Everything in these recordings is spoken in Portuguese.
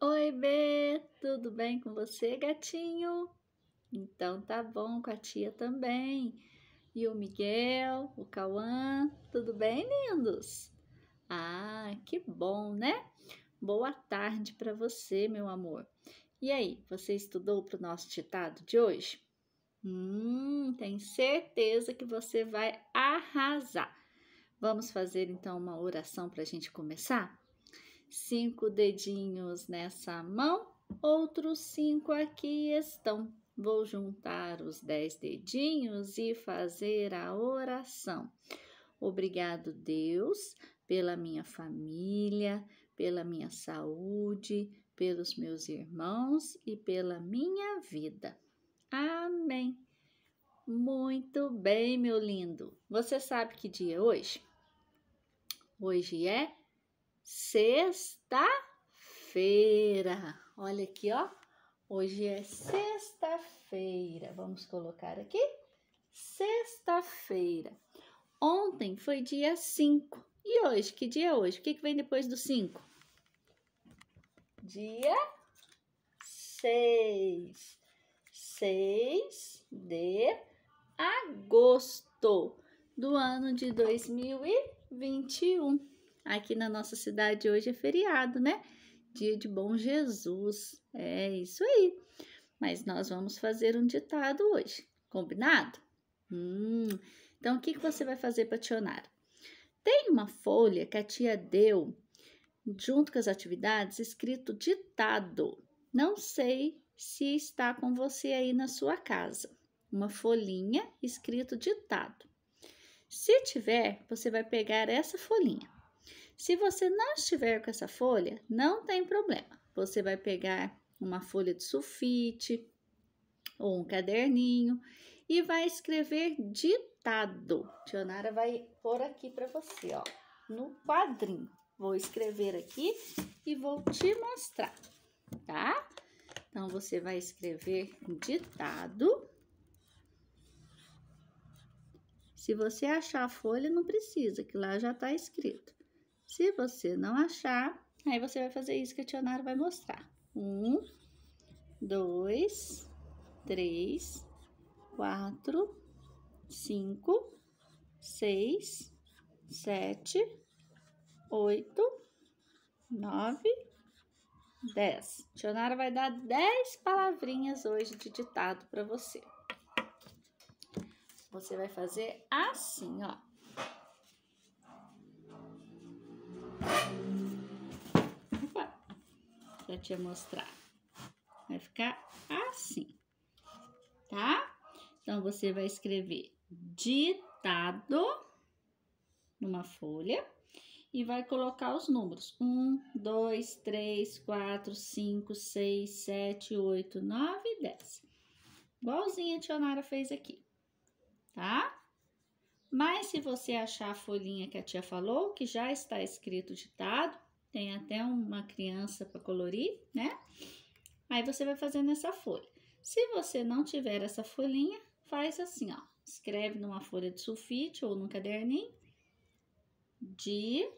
Oi, B, tudo bem com você, gatinho? Então tá bom com a tia também. E o Miguel, o Cauã, tudo bem, lindos? Ah, que bom, né? Boa tarde para você, meu amor. E aí, você estudou para o nosso ditado de hoje? Hum, tenho certeza que você vai arrasar. Vamos fazer então uma oração para a gente começar? cinco dedinhos nessa mão, outros cinco aqui estão. Vou juntar os dez dedinhos e fazer a oração. Obrigado, Deus, pela minha família, pela minha saúde, pelos meus irmãos e pela minha vida. Amém. Muito bem, meu lindo. Você sabe que dia é hoje? Hoje é sexta-feira. Olha aqui, ó. Hoje é sexta-feira. Vamos colocar aqui. Sexta-feira. Ontem foi dia 5. E hoje? Que dia é hoje? O que, vem depois do 5? Dia 6. 6 de agosto do ano de 2021. Aqui na nossa cidade hoje é feriado, né? Dia de Bom Jesus. É isso aí. Mas nós vamos fazer um ditado hoje, combinado? Hum, então, o que, que você vai fazer para Tionara? Tem uma folha que a tia deu, junto com as atividades, escrito ditado. Não sei se está com você aí na sua casa. Uma folhinha escrito ditado. Se tiver, você vai pegar essa folhinha se você não estiver com essa folha, não tem problema. Você vai pegar uma folha de sulfite ou um caderninho e vai escrever ditado. Tionara vai pôr aqui para você, ó, no quadrinho. Vou escrever aqui e vou te mostrar, tá? Então você vai escrever ditado. Se você achar a folha, não precisa, que lá já está escrito. Se você não achar, aí você vai fazer isso que o dicionário vai mostrar. Um, dois, três, quatro, cinco, seis, sete, oito, nove, dez. O vai dar dez palavrinhas hoje de ditado para você. Você vai fazer assim, ó. Opa, já tinha mostrar. Vai ficar assim, tá? Então, você vai escrever ditado numa folha e vai colocar os números: 1, 2, 3, 4, 5, 6, 7, 8, 9 e 10. Igualzinho a Tionara fez aqui, tá? Mas se você achar a folhinha que a tia falou, que já está escrito ditado, tem até uma criança para colorir, né? Aí você vai fazendo essa folha. Se você não tiver essa folhinha, faz assim, ó. Escreve numa folha de sulfite ou num caderninho. Ditado.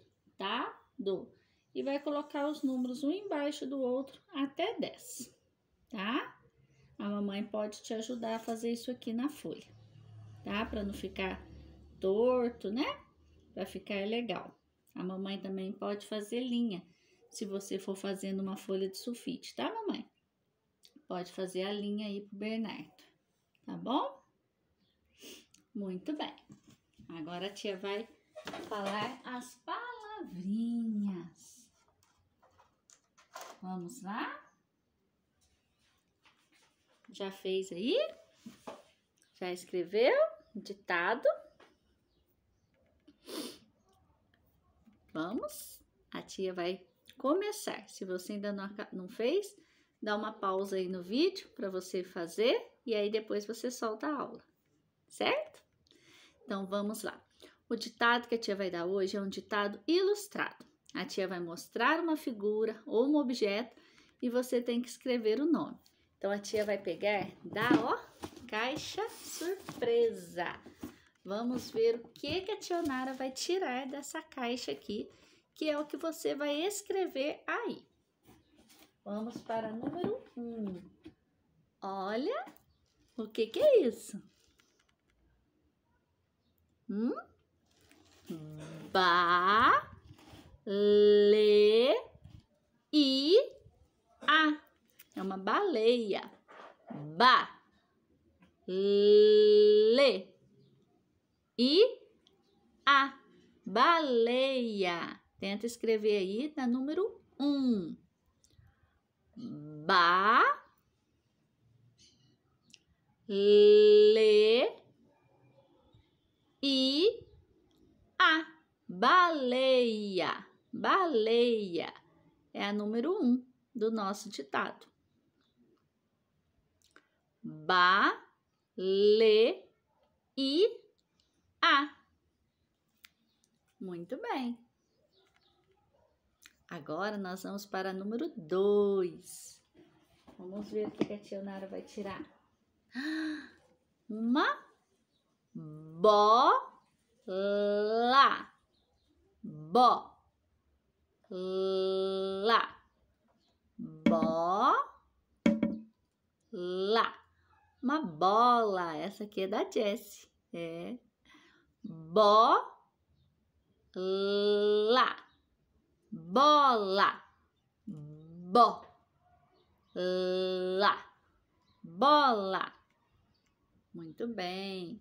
E vai colocar os números um embaixo do outro até 10, tá? A mamãe pode te ajudar a fazer isso aqui na folha, tá? Para não ficar torto, né? Pra ficar legal. A mamãe também pode fazer linha, se você for fazendo uma folha de sulfite, tá, mamãe? Pode fazer a linha aí pro Bernardo, tá bom? Muito bem. Agora a tia vai falar as palavrinhas. Vamos lá? Já fez aí? Já escreveu? Ditado? Vamos? A tia vai começar. Se você ainda não, não fez, dá uma pausa aí no vídeo para você fazer e aí depois você solta a aula, certo? Então vamos lá. O ditado que a tia vai dar hoje é um ditado ilustrado. A tia vai mostrar uma figura ou um objeto e você tem que escrever o nome. Então a tia vai pegar, dá ó, caixa surpresa. Vamos ver o que, que a Tionara vai tirar dessa caixa aqui, que é o que você vai escrever aí. Vamos para número 1. Um. Olha, o que, que é isso? Hum? Ba, le, i, a. É uma baleia. Ba, le e A. Baleia. Tenta escrever aí na tá número 1. Um. Ba. Le. I. A. Baleia. Baleia. É a número 1 um do nosso ditado. Ba. Le. I. Muito bem. Agora nós vamos para número 2. Vamos ver o que a tia Nara vai tirar. Uma bola. bola Lá. Lá. Uma bola. Essa aqui é da Jessie. É. Bo lá, bola, bo, lá, bola. Muito bem.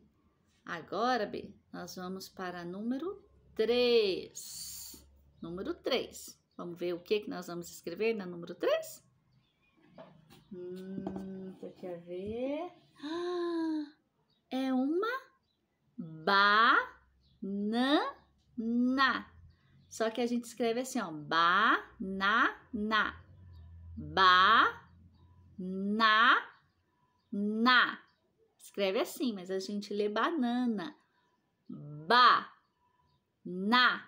Agora, B, nós vamos para número 3. Número 3. Vamos ver o que, que nós vamos escrever na número 3? Hum, deixa eu ver. Ah, é uma banana. Só que a gente escreve assim, ó, ba na na. Ba na na. Escreve assim, mas a gente lê banana. Ba na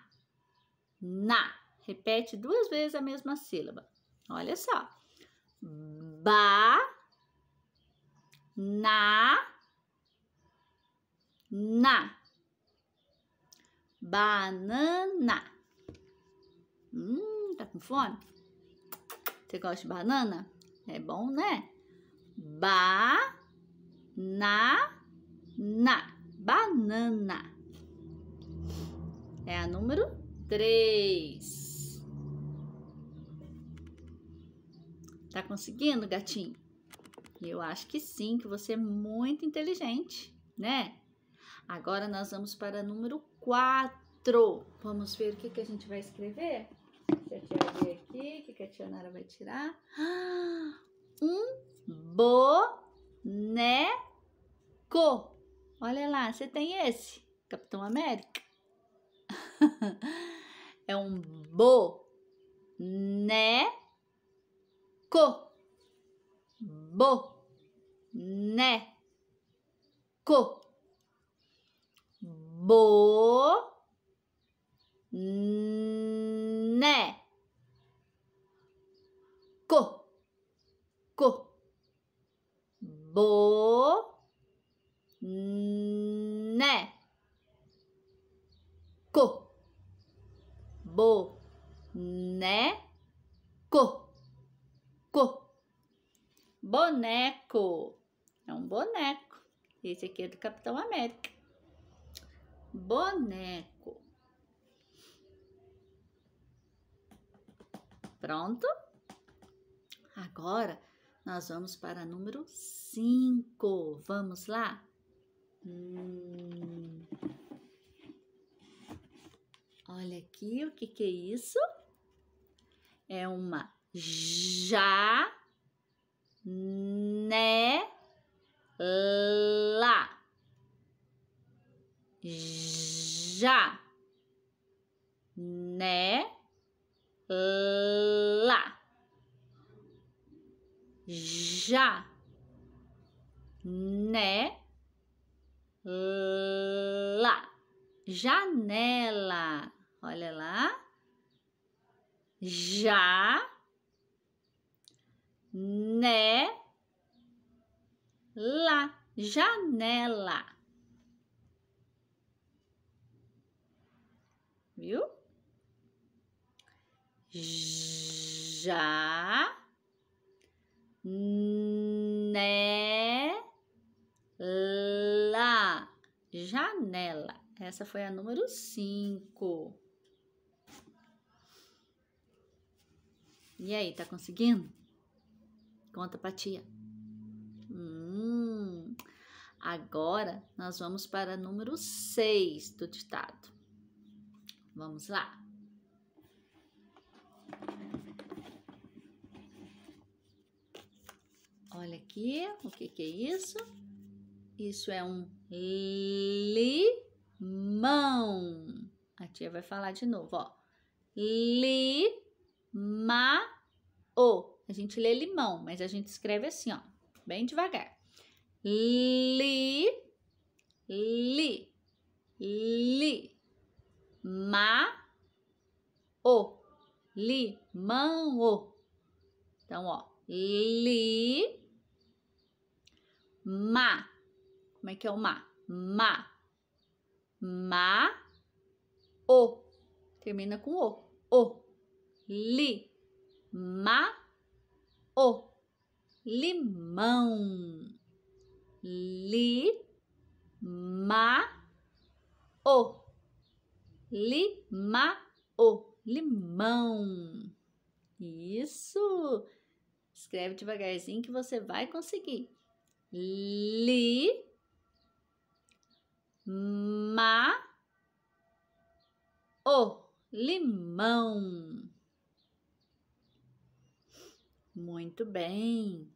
na. Repete duas vezes a mesma sílaba. Olha só. Ba na na. Banana Hum, tá com fome? Você gosta de banana? É bom, né? Ba na na banana. É a número 3. Tá conseguindo, gatinho? Eu acho que sim, que você é muito inteligente, né? Agora nós vamos para número 4. Vamos ver o que, que a gente vai escrever? Deixa eu aqui, o que a tia Nara vai tirar? Um boneco. Olha lá, você tem esse, Capitão América. é um boneco. Boneco. Bo né co, co, bo, né, co, bo, né, co, co, boneco, é um boneco. Esse aqui é do Capitão América. Boneco. Pronto? Agora nós vamos para número 5. Vamos lá? Hum. Olha aqui, o que, que é isso? É uma lá Já. Né. Lá já, né, lá, janela, olha lá, já, né, lá, janela, viu? Já Nela. Janela. Essa foi a número 5. E aí, tá conseguindo? Conta pra tia. Hum, agora nós vamos para número 6 do ditado. Vamos lá. Olha aqui, o que, que é isso? Isso é um limão. A tia vai falar de novo, ó. o. A gente lê limão, mas a gente escreve assim, ó, bem devagar. Li, li, li, ma, o, limão. Então, ó, li, má. Como é que é o má? Má. Má. O. Termina com o. O. Li. Ma. O. Limão. Li. Ma. O. Lima. O. Limão. Isso. Escreve devagarzinho que você vai conseguir li ma o limão. Muito bem.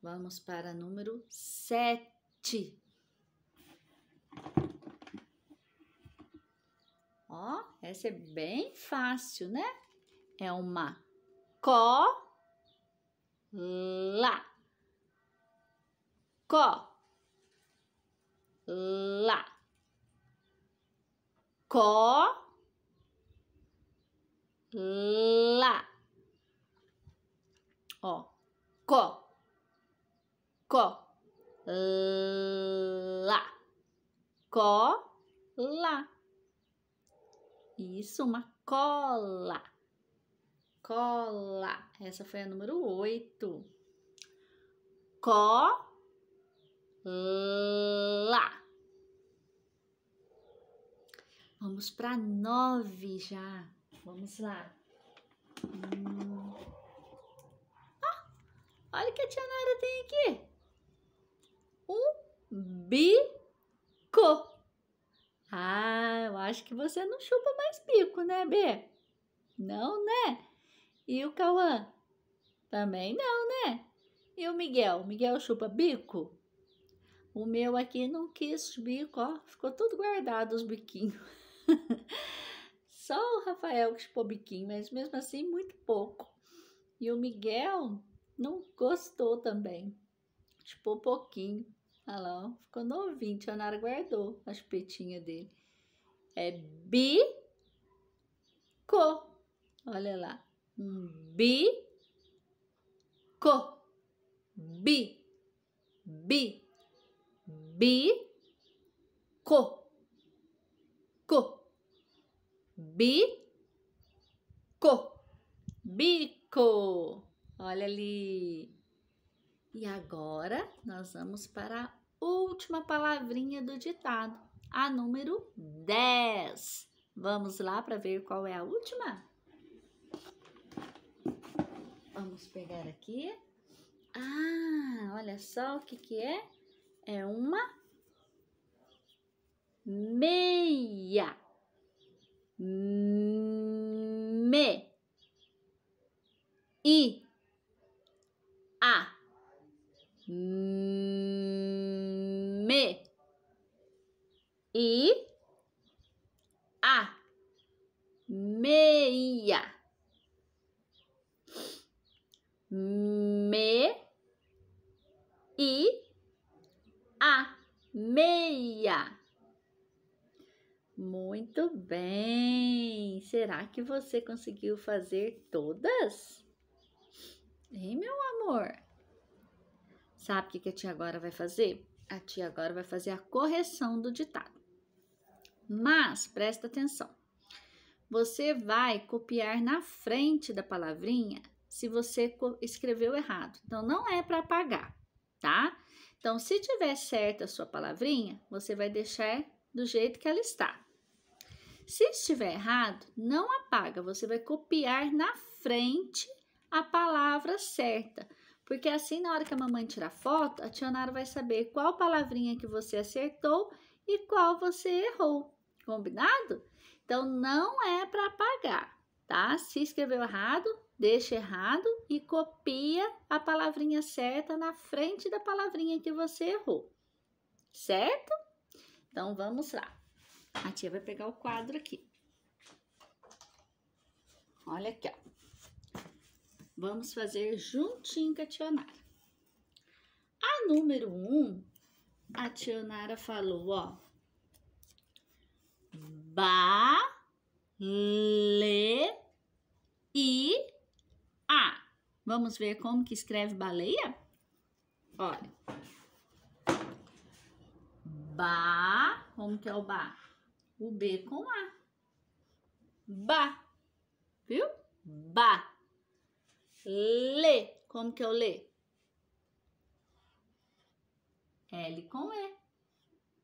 Vamos para número sete. Ó, essa é bem fácil, né? É uma co lá Có. Lá. Có. Lá. Ó. Có. Có. Lá. Có. Lá. Isso, uma cola. Cola. Essa foi a número oito. Có Lá. Vamos para nove já. Vamos lá. Hum. Ah, olha o que a tia Nara tem aqui. Um bico. Ah, eu acho que você não chupa mais bico, né, B? Não, né? E o Cauã? Também não, né? E o Miguel? O Miguel chupa bico? O meu aqui não quis bico, ó, ficou tudo guardado os biquinhos. Só o Rafael que chupou biquinho, mas mesmo assim muito pouco. E o Miguel não gostou também, chupou pouquinho. Olha lá, ó, ficou novinho, Tia Nara guardou a chupetinha dele. É bico, olha lá, um bico, bi, bi bico, co, bico, bico. Olha ali. E agora nós vamos para a última palavrinha do ditado, a número 10. Vamos lá para ver qual é a última? Vamos pegar aqui. Ah, olha só o que que é é uma meia. Me. I. A. Me. I. A. Meia. Me. I. A. Meia. Muito bem! Será que você conseguiu fazer todas? Hein, meu amor? Sabe o que, a tia agora vai fazer? A tia agora vai fazer a correção do ditado. Mas presta atenção. Você vai copiar na frente da palavrinha se você escreveu errado. Então não é para apagar, tá? Então, se tiver certa a sua palavrinha, você vai deixar do jeito que ela está. Se estiver errado, não apaga, você vai copiar na frente a palavra certa. Porque assim, na hora que a mamãe tirar foto, a tia Nara vai saber qual palavrinha que você acertou e qual você errou. Combinado? Então, não é para apagar, tá? Se escreveu errado, deixa errado e copia a palavrinha certa na frente da palavrinha que você errou, certo? Então vamos lá. A tia vai pegar o quadro aqui. Olha aqui, ó. Vamos fazer juntinho com a tia Nara. A número 1, um, a tia Nara falou, ó. Ba, le, i, a. Vamos ver como que escreve baleia? Olha. Ba. Como que é o ba? O B com A. Ba. Viu? Ba. Lê, Como que é o lê? L com E.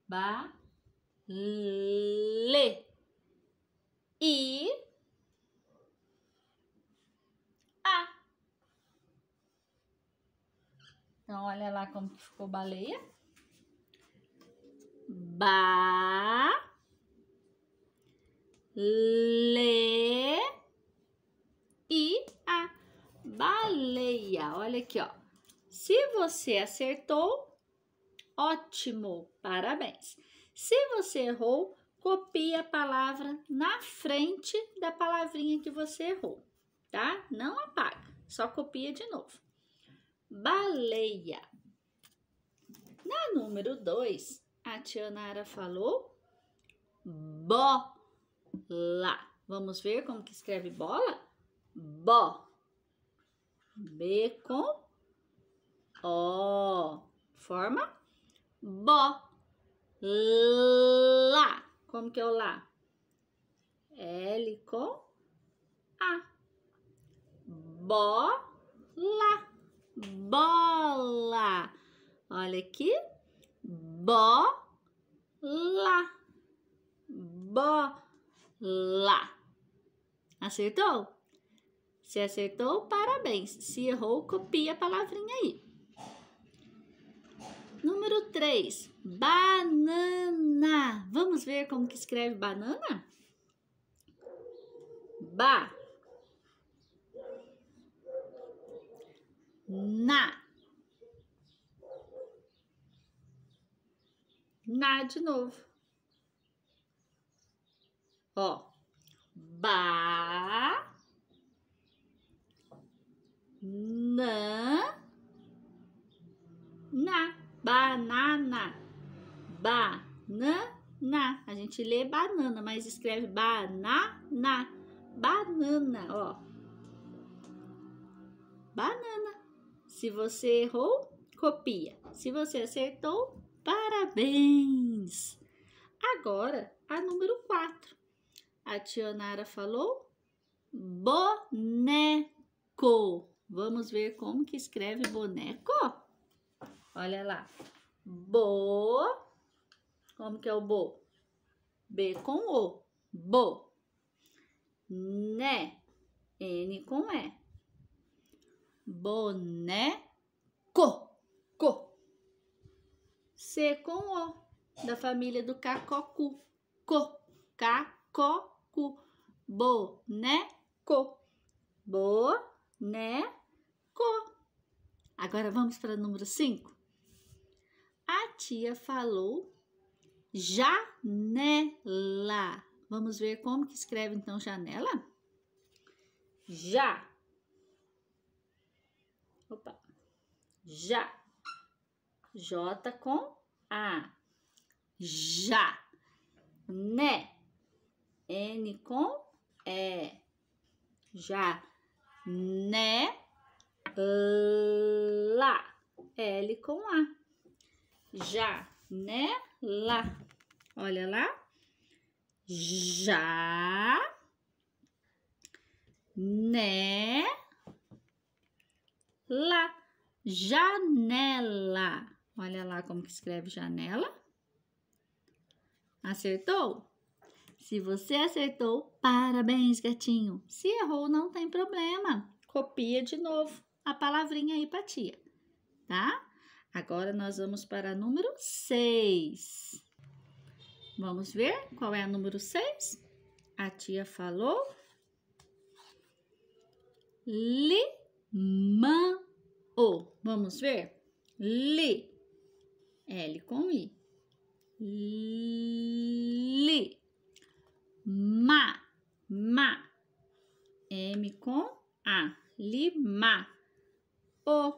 Ba. Lê. I. Então, olha lá como que ficou baleia. Ba. Le. E a. Baleia. Olha aqui, ó. Se você acertou, ótimo, parabéns. Se você errou, copie a palavra na frente da palavrinha que você errou, tá? Não apaga, só copia de novo baleia. Na número 2, a tia Nara falou bola. Vamos ver como que escreve bola? Bó. B com O. Forma bó. Lá. Como que é o lá? L com A. Bó. Lá bola. Olha aqui. Bola. Bola. Acertou? Se acertou, parabéns. Se errou, copia a palavrinha aí. Número 3. Banana. Vamos ver como que escreve banana? Ba. na. Na de novo. Ó. Ba. Na. Na. Banana. na. A gente lê banana, mas escreve banana. Banana, ó. Banana. Se você errou, copia. Se você acertou, parabéns! Agora, a número 4. A Tionara falou boneco. Vamos ver como que escreve boneco? Olha lá. Bo. Como que é o bo? B com O. Bo. Né. N com E boneco. Co. C com O, da família do cacocu. Co. Cacocu. Boneco. Boneco. Agora vamos para o número 5. A tia falou janela. Vamos ver como que escreve então janela? Já Opa. Já. J com A. Já. Né. N com E. Já. Né. Lá. L com A. Já. Né. Lá. Olha lá. Já. Né lá. Janela. Olha lá como que escreve janela. Acertou? Se você acertou, parabéns, gatinho. Se errou, não tem problema. Copia de novo a palavrinha aí para tia, tá? Agora nós vamos para número 6. Vamos ver qual é a número 6? A tia falou. Li ma o. Vamos ver? Li. L com I. Li. Ma. Ma. M com A. Lima. O.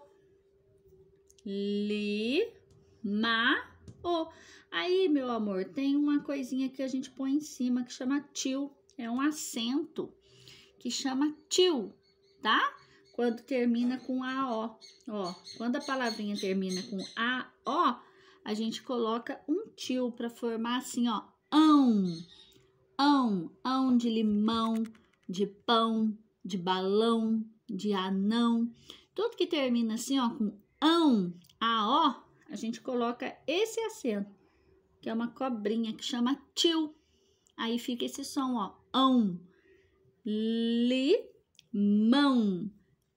Li. Ma. O. Aí, meu amor, tem uma coisinha que a gente põe em cima que chama tio. É um acento que chama tio, tá? quando termina com o, Ó, quando a palavrinha termina com o, a gente coloca um til para formar assim, ó, ão. Ão, ão de limão, de pão, de balão, de anão. Tudo que termina assim, ó, com ão, o, a gente coloca esse acento, que é uma cobrinha que chama til. Aí fica esse som, ó, ão, limão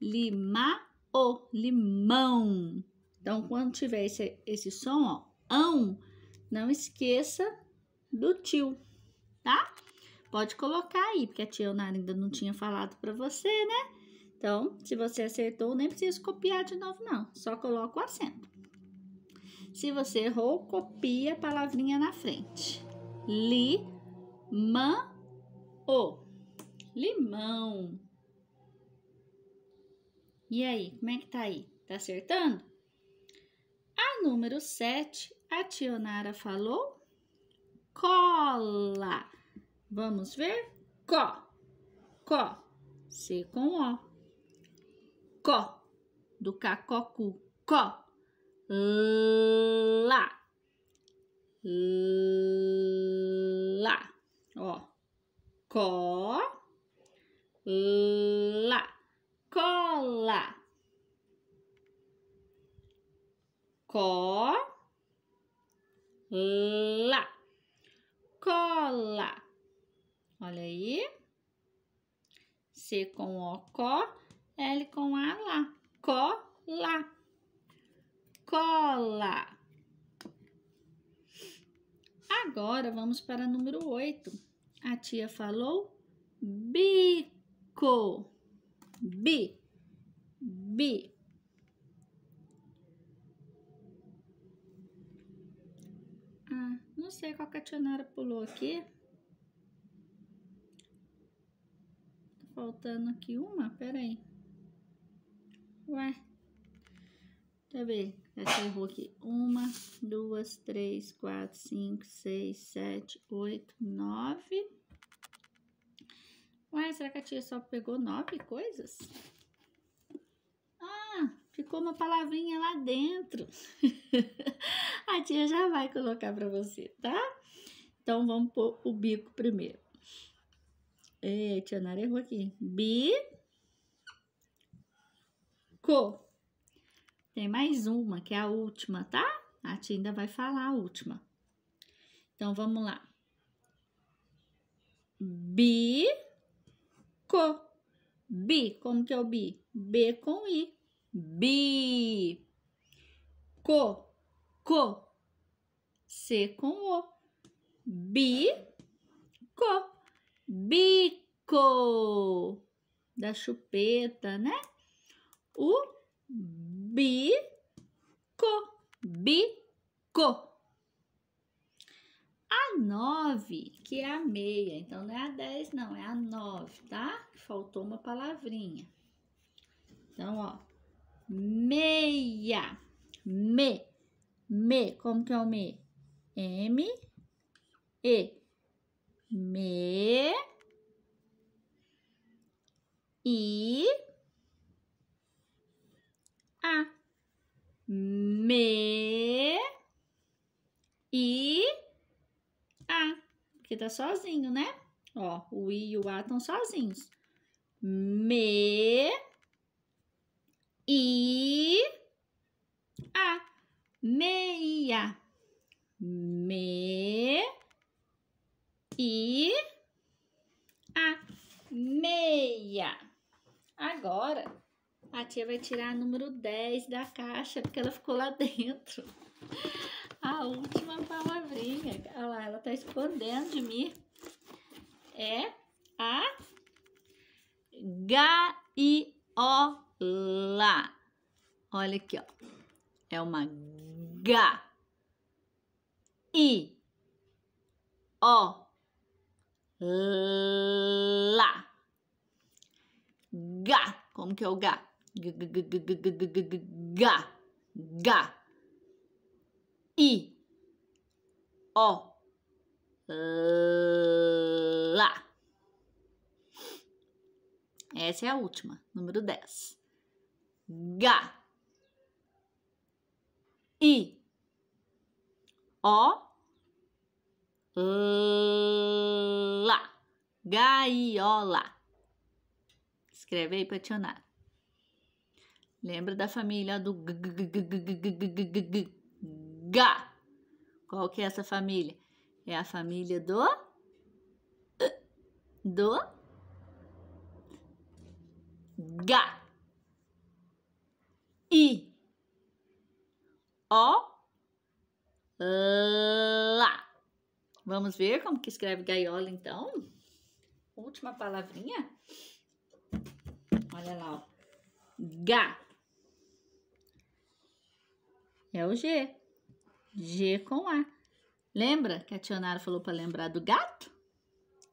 Lima-o, limão. Então, quando tiver esse, esse som, ó, ão, não esqueça do tio, tá? Pode colocar aí, porque a tia Ana ainda não tinha falado para você, né? Então, se você acertou, nem precisa copiar de novo, não. Só coloca o acento. Se você errou, copia a palavrinha na frente. Li, ma, o. Limão. E aí, como é que tá aí? Tá acertando? A número 7, a Tionara falou cola. Vamos ver? Có. Có. C com O. Có. Do cacocu. Có. Lá. Lá. Ó. Có. Lá cola. Cola. Cola. Olha aí. C com O, có. L com A, lá. Cola. Cola. Agora vamos para número 8. A tia falou bico. B. B. Ah, não sei qual cationária pulou aqui. Tá faltando aqui uma, peraí. Ué. Deixa eu ver. Essa errou aqui. Uma, duas, três, quatro, cinco, seis, sete, oito, nove... Uai, será que a tia só pegou nove coisas? Ah, ficou uma palavrinha lá dentro. a tia já vai colocar para você, tá? Então, vamos pôr o bico primeiro. É, tia Nara errou aqui. Bico. Tem mais uma, que é a última, tá? A tia ainda vai falar a última. Então, vamos lá. Bico. Co. Bi. Como que é o bi? B com I. Bi. Co. Co. C com O. Bi. Co. Bico. Da chupeta, né? O bico. Bico. A 9, que é a meia, então não é a 10, não, é a 9, tá? Faltou uma palavrinha. Então, ó, meia, me, me, como que é o me? M, E, me, I, A, me, I, a, porque tá sozinho, né? Ó, o I e o A estão sozinhos. Me, I, A. Meia. Me, I, A. Meia. Agora, a tia vai tirar a número 10 da caixa, porque ela ficou lá dentro a última palavrinha, olha lá, ela tá escondendo de mim, é a gaiola. Olha aqui, ó. É uma ga i o lá. Ga, como que é o ga? G -g -g -g -g -g -g -g -ga. Ga i o lá. Essa é a última, número 10. Ga i o lá. Gaiola. Escreve aí, honrar Lembra da família do g, g, g, g, g, g, g, g, g. Ga. Qual que é essa família? É a família do do ga i o lá. Vamos ver como que escreve gaiola então? Última palavrinha. Olha lá, ó. Gá. É o G. G com A. Lembra que a Tionara falou para lembrar do gato?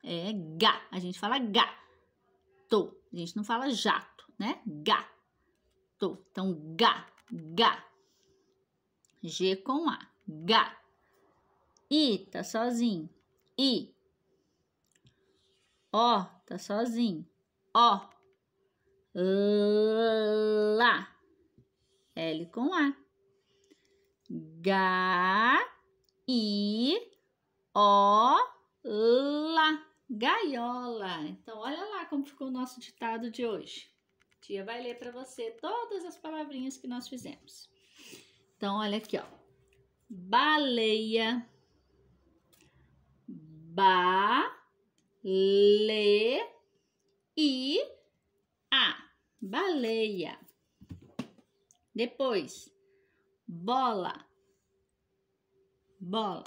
É gá. A gente fala gato. A gente não fala jato, né? Gato. Então, gá, gá. G com A. Gá. I tá sozinho. I. O tá sozinho. O. Lá. L com A g i o l Gaiola. Então, olha lá como ficou o nosso ditado de hoje. tia vai ler para você todas as palavrinhas que nós fizemos. Então, olha aqui, ó. Baleia. Ba, le, i, a. Baleia. Depois, bola, bola,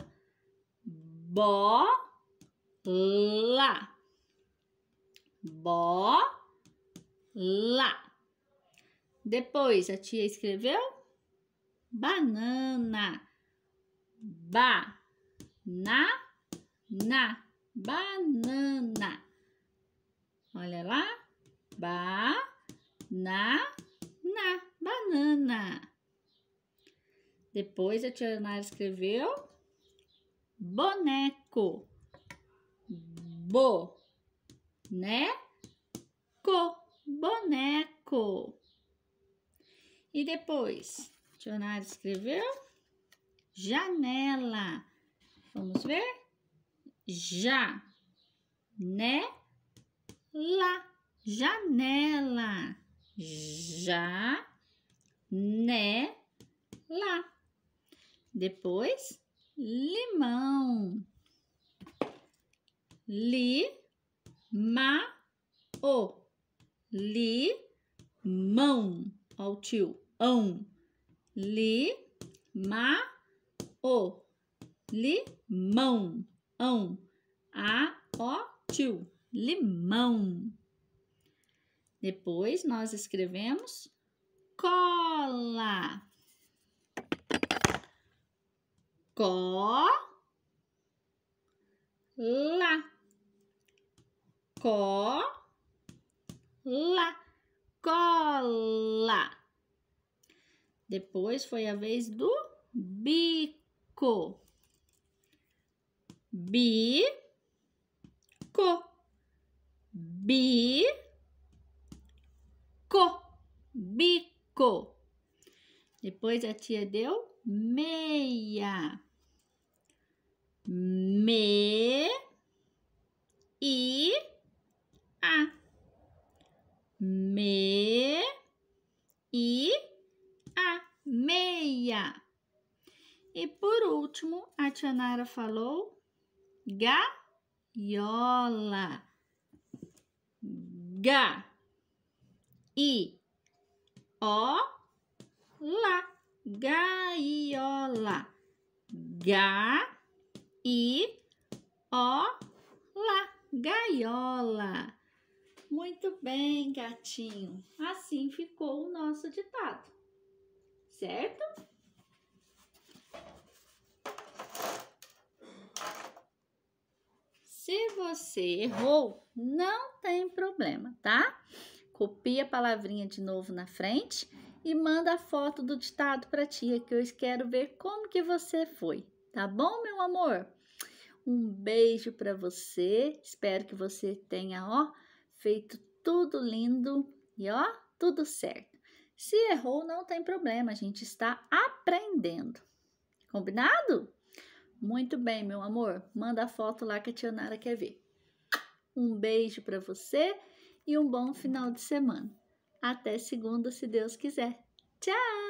bola, bola. Depois a tia escreveu banana, ba, na, na, banana. Olha lá, ba, na, na, banana. Depois a tia escreveu boneco. Bo, né? Co, boneco. E depois, a tia Nara escreveu janela. Vamos ver? Já, né? La, janela. Já, né? Lá. Depois, limão. Li, ma, o. Li, mão. Ó o tio, ão. Li, ma, o. Limão. Ão. A, o, tio. Limão. Depois, nós escrevemos cola. Có lá Có lá Cola. Depois foi a vez do bico. co, bi co, Bico. Depois a tia deu meia me e a me e a meia e por último a tia Nara falou gaiola ga i o la gaiola ga e ó lá, gaiola. Muito bem, gatinho. Assim ficou o nosso ditado, certo? Se você errou, não tem problema, tá? Copia a palavrinha de novo na frente e manda a foto do ditado para tia, que eu quero ver como que você foi, tá bom, meu amor? Um beijo para você. Espero que você tenha, ó, feito tudo lindo e ó, tudo certo. Se errou, não tem problema, a gente está aprendendo. Combinado? Muito bem, meu amor. Manda a foto lá que a tia Nara quer ver. Um beijo para você e um bom final de semana. Até segunda, se Deus quiser. Tchau!